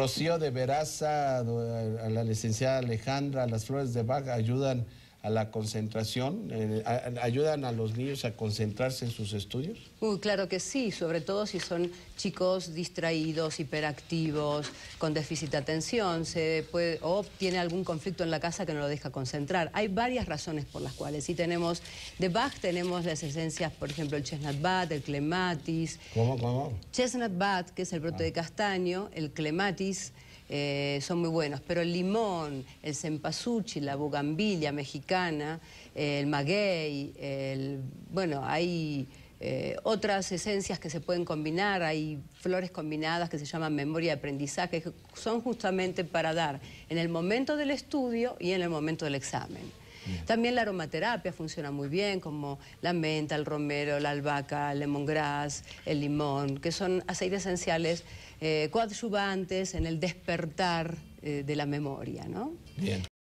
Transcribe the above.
Rocío de Veraza, a la licenciada Alejandra, las flores de vaca ayudan a la concentración? Eh, ¿Ayudan a los niños a concentrarse en sus estudios? claro que sí, sobre todo si son chicos distraídos, hiperactivos, con déficit de atención, se puede, o tiene algún conflicto en la casa que no lo deja concentrar. Hay varias razones por las cuales. Si tenemos de Bach, tenemos las esencias, por ejemplo, el chestnut bat, el clematis. ¿Cómo, cómo? Chestnut bat, que es el brote ah. de castaño, el clematis eh, son muy buenos, pero el limón, el cempasúchil, la bugambilia mexicana, el maguey, bueno, hay eh, otras esencias que se pueden combinar, hay flores combinadas que se llaman memoria de aprendizaje, que son justamente para dar en el momento del estudio y en el momento del examen. También la aromaterapia funciona muy bien, como la menta, el romero, la albahaca, el lemongrass, el limón, que son aceites esenciales eh, coadyuvantes en el despertar eh, de la memoria, ¿no? Bien.